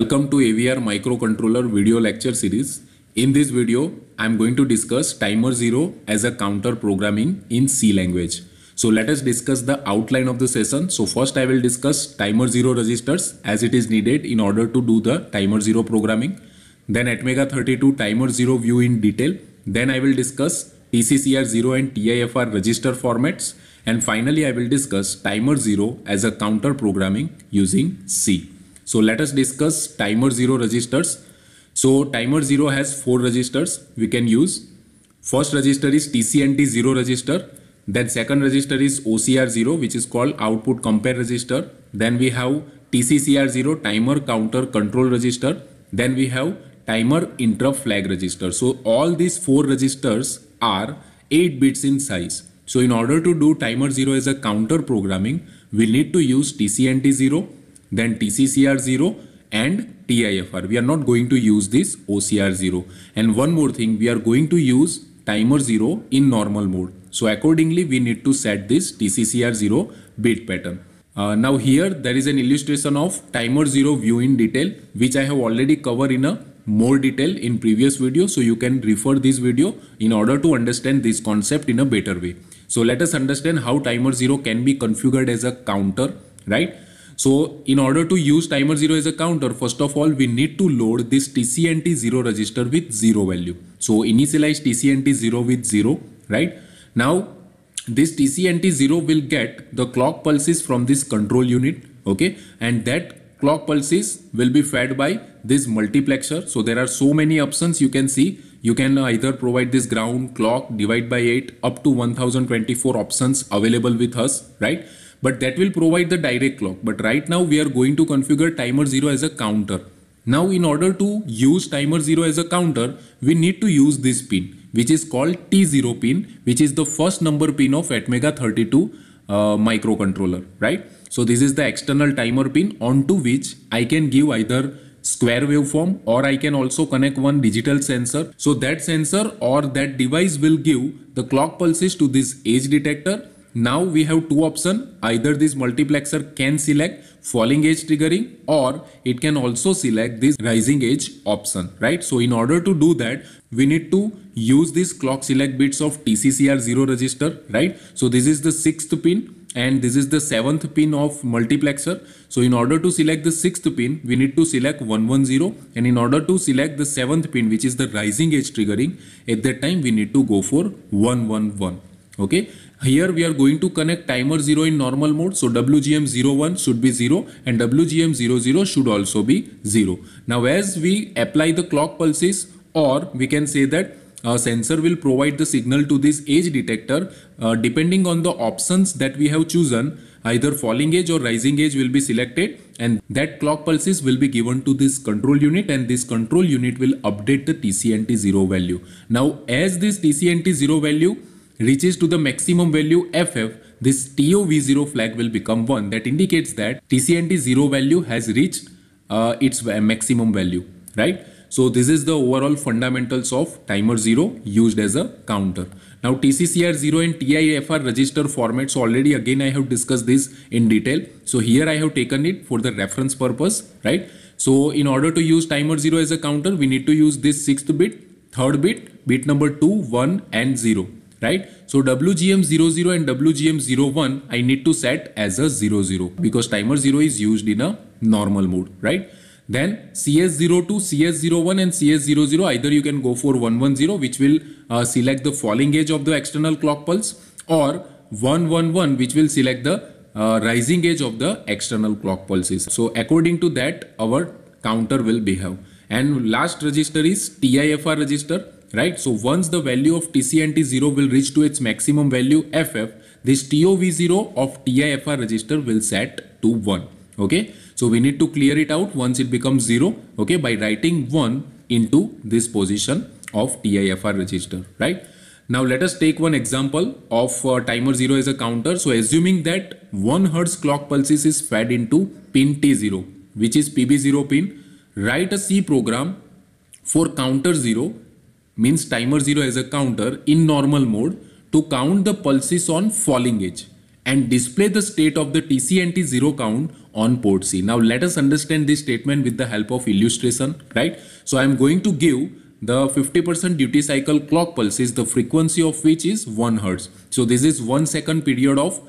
Welcome to AVR Microcontroller video lecture series. In this video, I am going to discuss timer 0 as a counter programming in C language. So let us discuss the outline of the session. So first I will discuss timer 0 registers as it is needed in order to do the timer 0 programming. Then Atmega 32 timer 0 view in detail. Then I will discuss TCCR 0 and TIFR register formats. And finally I will discuss timer 0 as a counter programming using C. So let us discuss timer 0 registers. So timer 0 has 4 registers we can use. First register is TCNT 0 register. Then second register is OCR 0 which is called output compare register. Then we have TCCR 0 timer counter control register. Then we have timer interrupt flag register. So all these 4 registers are 8 bits in size. So in order to do timer 0 as a counter programming, we need to use TCNT 0 then TCCR0 and TIFR. We are not going to use this OCR0. And one more thing, we are going to use timer 0 in normal mode. So accordingly, we need to set this TCCR0 bit pattern. Uh, now here there is an illustration of timer 0 view in detail which I have already covered in a more detail in previous video so you can refer this video in order to understand this concept in a better way. So let us understand how timer 0 can be configured as a counter right so in order to use timer 0 as a counter, first of all, we need to load this TCNT 0 register with 0 value. So initialize TCNT 0 with 0, right? Now this TCNT 0 will get the clock pulses from this control unit, okay? And that clock pulses will be fed by this multiplexer. So there are so many options you can see. You can either provide this ground, clock, divide by 8 up to 1024 options available with us, right? but that will provide the direct clock. But right now we are going to configure timer 0 as a counter. Now in order to use timer 0 as a counter, we need to use this pin which is called T0 pin which is the first number pin of Atmega 32 uh, microcontroller, right? So this is the external timer pin onto which I can give either square waveform or I can also connect one digital sensor. So that sensor or that device will give the clock pulses to this edge detector now we have two options. Either this multiplexer can select falling edge triggering or it can also select this rising edge option, right? So in order to do that, we need to use this clock select bits of TCCR0 register, right? So this is the sixth pin and this is the seventh pin of multiplexer. So in order to select the sixth pin, we need to select 110 and in order to select the seventh pin, which is the rising edge triggering, at that time we need to go for 111. Okay. Here we are going to connect timer 0 in normal mode. So WGM01 should be 0 and WGM00 should also be 0. Now as we apply the clock pulses or we can say that a uh, sensor will provide the signal to this edge detector uh, depending on the options that we have chosen either falling edge or rising edge will be selected and that clock pulses will be given to this control unit and this control unit will update the TCNT 0 value. Now as this TCNT 0 value reaches to the maximum value FF, this TOV0 flag will become 1. That indicates that TCNT0 value has reached uh, its maximum value, right? So this is the overall fundamentals of timer 0 used as a counter. Now TCCR 0 and TIFR register formats already again I have discussed this in detail. So here I have taken it for the reference purpose, right? So in order to use timer 0 as a counter, we need to use this 6th bit, 3rd bit, bit number 2, 1 and 0 right? So WGM00 and WGM01 I need to set as a 00 because timer 0 is used in a normal mode, right? Then CS02, CS01 and CS00 either you can go for 110 which will uh, select the falling edge of the external clock pulse or 111 which will select the uh, rising edge of the external clock pulses. So according to that our counter will behave. And last register is TIFR register right? So once the value of TCNT and T0 will reach to its maximum value FF, this TOV0 of TIFR register will set to 1, okay? So we need to clear it out once it becomes 0, okay, by writing 1 into this position of TIFR register, right? Now let us take one example of uh, timer 0 as a counter. So assuming that 1 hertz clock pulses is fed into pin T0 which is PB0 pin, write a C program for counter 0 means timer 0 as a counter in normal mode to count the pulses on falling edge and display the state of the TCNT 0 count on port C. Now let us understand this statement with the help of illustration, right? So I am going to give the 50% duty cycle clock pulses, the frequency of which is 1 hertz. So this is 1 second period of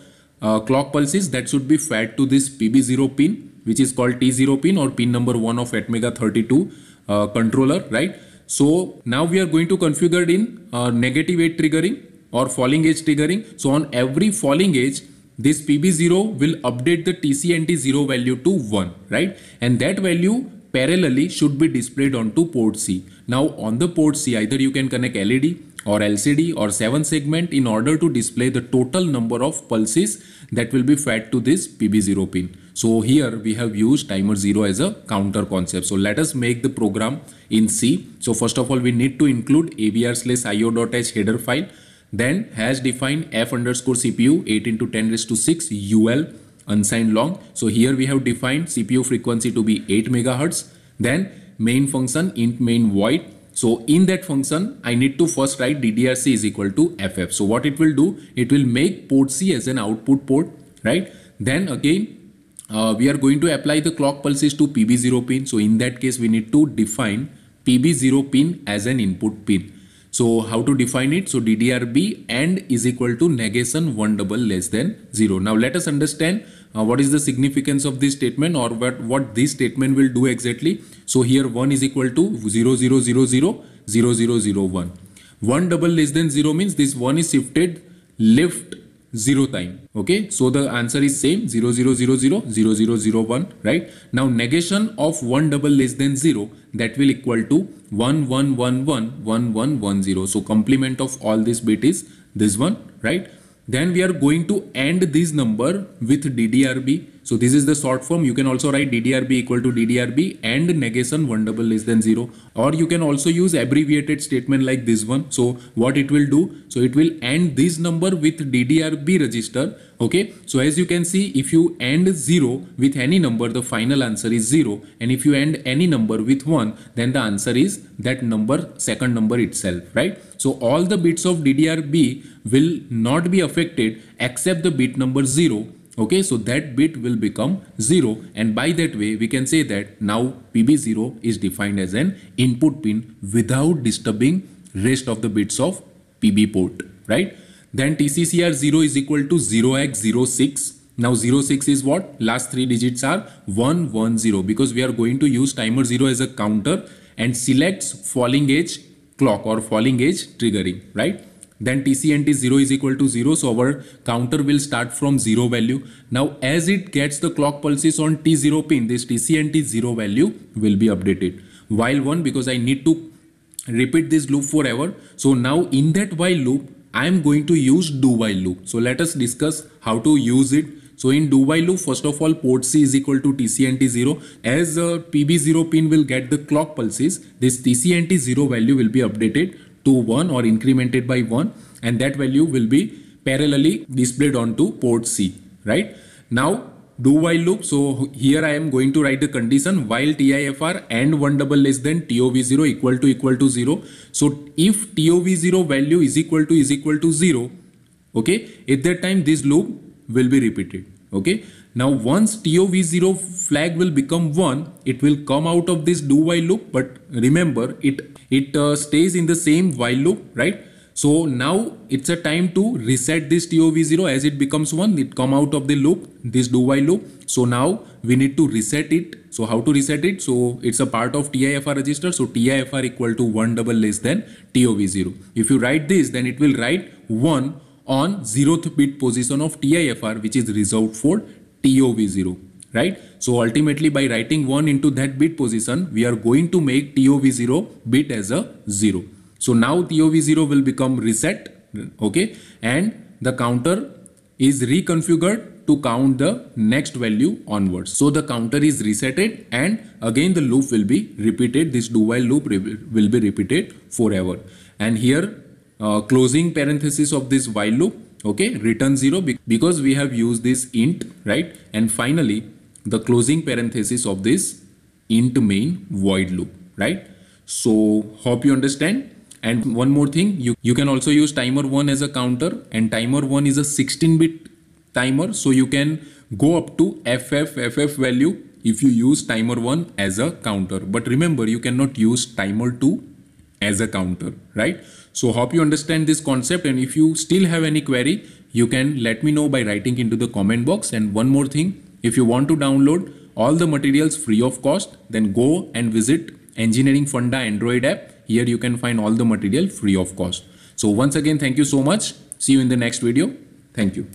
uh, clock pulses that should be fed to this PB0 pin, which is called T0 pin or pin number 1 of Atmega 32 uh, controller, right? So now we are going to configure in uh, negative edge triggering or falling edge triggering. So on every falling edge, this PB0 will update the TCNT0 value to 1, right? And that value parallelly should be displayed onto port C. Now on the port C, either you can connect LED or LCD or 7 segment in order to display the total number of pulses that will be fed to this PB0 pin. So here we have used timer 0 as a counter concept. So let us make the program in C. So first of all we need to include abr slash io.h header file then has defined f underscore CPU 8 into 10 raised to 6 UL unsigned long. So here we have defined CPU frequency to be 8 megahertz then main function int main void so in that function, I need to first write DDRC is equal to FF. So what it will do, it will make port C as an output port, right? Then again, uh, we are going to apply the clock pulses to PB0 pin. So in that case, we need to define PB0 pin as an input pin. So how to define it? So DDRB and is equal to negation 1 double less than 0. Now let us understand uh, what is the significance of this statement or what, what this statement will do exactly. So here 1 is equal to 0, 0, 0, 0, 0, 0, 0, 1. 1 double less than 0 means this 1 is shifted left 0 time. Okay, so the answer is same 0, 0, 0, 0, 0, 0, 0, 1, right? Now negation of 1 double less than 0 that will equal to 1, 1, 1, 1, 1, 1, 1, 0. So complement of all this bit is this one, right? Then we are going to end this number with DDRB so this is the short form. You can also write DDRB equal to DDRB and negation 1 double less than 0. Or you can also use abbreviated statement like this one. So what it will do? So it will end this number with DDRB register. Okay. So as you can see, if you end 0 with any number, the final answer is 0. And if you end any number with 1, then the answer is that number, second number itself, right? So all the bits of DDRB will not be affected except the bit number 0 okay so that bit will become 0 and by that way we can say that now pb0 is defined as an input pin without disturbing rest of the bits of pb port right then tccr0 is equal to 0x06 now 06 is what last three digits are 110 because we are going to use timer 0 as a counter and selects falling edge clock or falling edge triggering right then TCNT 0 is equal to 0 so our counter will start from 0 value. Now as it gets the clock pulses on T0 pin this TCNT 0 value will be updated while 1 because I need to repeat this loop forever. So now in that while loop I am going to use do while loop. So let us discuss how to use it. So in do while loop, first of all, port C is equal to TCNT0. As uh, PB0 pin will get the clock pulses, this TCNT0 value will be updated to 1 or incremented by 1 and that value will be parallelly displayed onto port C, right? Now do while loop. So here I am going to write the condition while TIFR and 1 double less than TOV0 equal to equal to 0. So if TOV0 value is equal to is equal to 0, okay, at that time this loop will be repeated, okay. Now once TOV0 flag will become 1, it will come out of this do while loop. But remember, it, it uh, stays in the same while loop, right? So now it's a time to reset this TOV0 as it becomes 1, it come out of the loop, this do while loop. So now we need to reset it. So how to reset it? So it's a part of TIFR register. So TIFR equal to 1 double less than TOV0. If you write this, then it will write 1 on 0th bit position of TIFR which is reserved for TOV0, right? So ultimately by writing 1 into that bit position, we are going to make TOV0 bit as a 0. So now TOV0 will become reset, okay? And the counter is reconfigured to count the next value onwards. So the counter is resetted and again the loop will be repeated. This do while loop will be repeated forever. And here uh, closing parenthesis of this while loop okay return 0 because we have used this int right and finally the closing parenthesis of this int main void loop right so hope you understand and one more thing you you can also use timer 1 as a counter and timer 1 is a 16 bit timer so you can go up to ff ff value if you use timer 1 as a counter but remember you cannot use timer 2 as a counter right so hope you understand this concept and if you still have any query, you can let me know by writing into the comment box. And one more thing, if you want to download all the materials free of cost, then go and visit Engineering Funda Android app. Here you can find all the material free of cost. So once again, thank you so much. See you in the next video. Thank you.